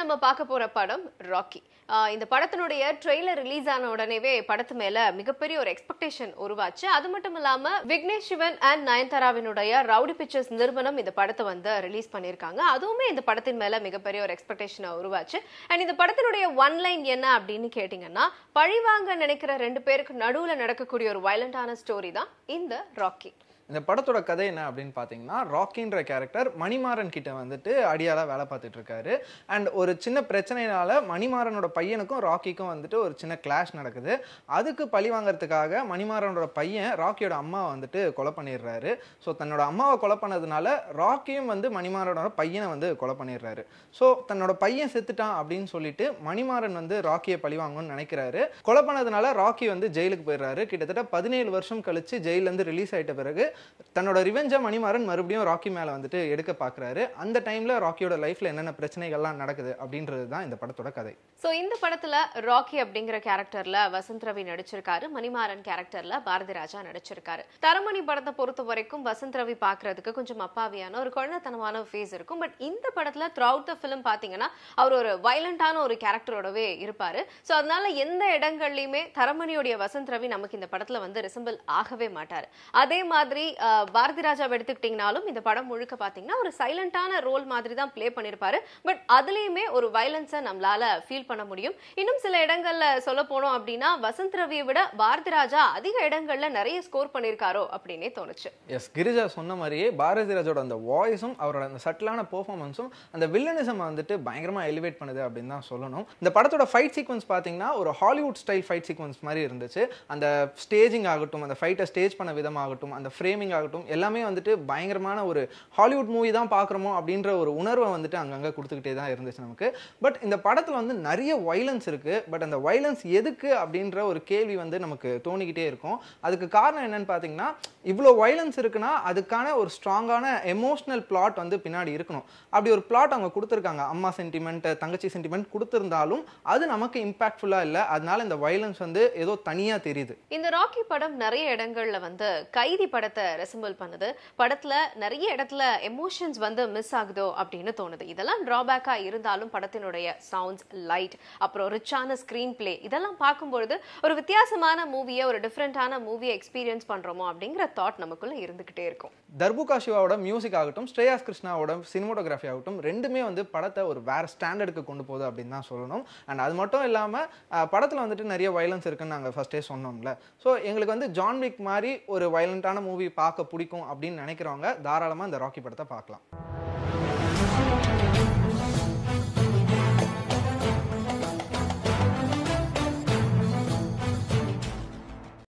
நம்ம பார்க்க போற படம் ராக்கி இந்த படத்தினுடைய ட்ரெய்லர் ரிலீஸ் ஆன உடனேவே படத்து மேல மிகப்பெரிய ஒரு எக்ஸ்பெக்டேஷன் உருவாச்சு அது மட்டும் இல்லாம விக்னேஷ் சிவன் அண்ட் நயன்தாராவினுடைய ரவுடி பிக்சர்ஸ் நிறுவனம் இந்த படத்தை வந்து ரிலீஸ் பண்ணியிருக்காங்க அதுவுமே இந்த படத்தின் மேல மிகப்பெரிய ஒரு எக்ஸ்பெக்டேஷனை உருவாச்சு அண்ட் இந்த படத்தினுடைய ஒன் லைன் என்ன அப்படின்னு கேட்டீங்கன்னா பழிவாங்க நினைக்கிற ரெண்டு பேருக்கு நடுவில் நடக்கக்கூடிய ஒரு வயலண்டான ஸ்டோரி தான் இந்த ராக்கி இந்த படத்தோட கதை என்ன அப்படின்னு பார்த்தீங்கன்னா ராக்கின்ற கேரக்டர் மணிமாறன் கிட்ட வந்துட்டு அடியாலாக வேலை பார்த்துட்டு இருக்காரு அண்ட் ஒரு சின்ன பிரச்சனையினால மணிமாறனோட பையனுக்கும் ராக்கிக்கும் வந்துட்டு ஒரு சின்ன கிளாஷ் நடக்குது அதுக்கு பழி வாங்குறதுக்காக மணிமாறனோட பையன் ராக்கியோட அம்மா வந்துட்டு கொலை பண்ணிடுறாரு ஸோ தன்னோட அம்மாவை கொலை பண்ணதுனால ராக்கியும் வந்து மணிமாறனோட பையனை வந்து கொலை பண்ணிடுறாரு ஸோ தன்னோட பையன் செத்துட்டான் அப்படின்னு சொல்லிட்டு மணிமாறன் வந்து ராக்கியை பழி வாங்கணும்னு நினைக்கிறாரு கொலை பண்ணதுனால ராக்கி வந்து ஜெயிலுக்கு போயிடுறாரு கிட்டத்தட்ட பதினேழு வருஷம் கழிச்சு ஜெயிலேருந்து ரிலீஸ் ஆகிட்ட பிறகு தன்னோட ரிவெஞ்சை மணிமாறன் மறுபடியும் ராக்கி மேலே வந்துட்டு எடுக்க பார்க்குறாரு அந்த டைமில் ராக்கியோட லைஃப்பில் என்னென்ன பிரச்சனைகள்லாம் நடக்குது அப்படின்றது தான் இந்த படத்தோட கதை ஸோ இந்த படத்தில் ராக்கி அப்படிங்கிற கேரக்டரில் வசந்த் ரவி நடிச்சிருக்காரு மணிமாறன் கேரக்டரில் பாரதி ராஜா நடிச்சிருக்காரு தரமணி படத்தை பொறுத்த வரைக்கும் வசந்த் ரவி பார்க்குறதுக்கு கொஞ்சம் அப்பாவியான ஒரு குழந்தைத்தனமான ஃபேஸ் இருக்கும் பட் இந்த படத்தில் த்ரூ அவுட் த ஃபிலிம் பார்த்தீங்கன்னா அவர் ஒரு வைலண்டான ஒரு கேரக்டரோடவே இருப்பார் ஸோ அதனால எந்த இடங்கள்லையுமே தரமணியுடைய வசந்த் ரவி நமக்கு இந்த படத்தில் வந்து ரிசம்பிள் ஆகவே மாட்டார் அதே மாதிரி பாரதி ராஜாவை எடுத்துக்கிட்டிங்கனாலும் இந்த படம் முழுக்க பார்த்தீங்கன்னா ஒரு சைலண்டான ரோல் மாதிரி தான் ப்ளே பண்ணியிருப்பாரு பட் அதுலேயுமே ஒரு வயலன்ஸை நம்மளால ஃபீல் பண்ண முடியும் இன்னும் சில இடங்களில் சொல்ல போனோம் அப்படின்னா வசந்த் ரவியை விட பாரதி ராஜா அதிக இடங்களில் நிறைய ஸ்கோர் பண்ணியிருக்காரோ அப்படின்னே தோணுச்சு எஸ் கிரிஜா சொன்ன மாதிரியே பாரதிராஜோட அந்த வாய்ஸும் அவரோட அந்த சட்டிலான பெர்ஃபார்மன்ஸும் அந்த வில்லனிசம் வந்துட்டு பயங்கரமாக எலிவேட் பண்ணுது அப்படின்னு தான் சொல்லணும் இந்த படத்தோட ஃபைட் சீக்வன்ஸ் பார்த்தீங்கன்னா ஒரு ஹாலிவுட் ஸ்டைல் ஃபைட் சீக்வன்ஸ் மாதிரி இருந்துச்சு அந்த ஸ்டேஜிங் ஆகட்டும் அந்த ஃபைட்டை ஸ்டேஜ் பண்ண விதமாகட்டும் அந்த ஃப்ரேம் கேமிங் ஆகட்டும் எல்லாமே வந்துட்டு பயங்கரமான ஒரு ஹாலிவுட் மூவி தான் பார்க்குறோமோ அப்படின்ற ஒரு உணர்வை வந்துட்டு அங்கங்கே கொடுத்துக்கிட்டே தான் இருந்துச்சு நமக்கு பட் இந்த படத்தில் வந்து நிறைய வைலன்ஸ் இருக்குது பட் அந்த வைலன்ஸ் எதுக்கு அப்படின்ற ஒரு கேள்வி வந்து நமக்கு தோணிக்கிட்டே இருக்கும் அதுக்கு காரணம் என்னன்னு பார்த்தீங்கன்னா இவ்வளோ வைலன்ஸ் இருக்குன்னா அதுக்கான ஒரு ஸ்ட்ராங்கான எமோஷ்னல் பிளாட் வந்து பின்னாடி இருக்கணும் அப்படி ஒரு பிளாட் அவங்க கொடுத்துருக்காங்க அம்மா சென்டிமெண்ட்டை தங்கச்சி சென்டிமெண்ட் கொடுத்துருந்தாலும் அது நமக்கு இம்பாக்ட்ஃபுல்லாக இல்லை அதனால இந்த வைலன்ஸ் வந்து ஏதோ தனியாக தெரியுது இந்த ராக்கி படம் நிறைய இடங்களில் வந்து கைதி படத்தை ரெசம்பிள் பண்ணுது படத்தில் நிறைய இடத்துல எமோஷன்ஸ் வந்து மிஸ் ஆகுதோ அப்படின்னு தோணுது இதெல்லாம் ட்ராபேக்காக இருந்தாலும் படத்தினுடைய சவுண்ட்ஸ் லைட் அப்புறம் ரிச்சான ஸ்க்ரீன் பிளே இதெல்லாம் பார்க்கும்பொழுது ஒரு வித்தியாசமான மூவியை ஒரு டிஃப்ரெண்ட்டான மூவியை எக்ஸ்பீரியன்ஸ் பண்ணுறோமோ அப்படிங்கிற தாட் நமக்குள்ளே இருந்துக்கிட்டே இருக்கும் தர்புகா சிவாவோட மியூசிக் ஆகட்டும் ஸ்ரேயாஸ் கிருஷ்ணாவோட சினிமோட்டோகிராஃபி ஆகட்டும் ரெண்டுமே வந்து படத்தை ஒரு வேறு ஸ்டாண்டர்டுக்கு கொண்டு போகுது அப்படின்னு தான் சொல்லணும் அண்ட் அது மட்டும் இல்லாமல் படத்தில் வந்துட்டு நிறைய வயலன்ஸ் இருக்குன்னு நாங்கள் ஃபஸ்ட்டே சொன்னோம்ல ஸோ எங்களுக்கு வந்து ஜான் விக் மாதிரி ஒரு வயலண்டான மூவி பார்க்க பிடிக்கும் அப்படின்னு நினைக்கிறவங்க தாராளமாக இந்த ராக்கி படத்தை பார்க்கலாம்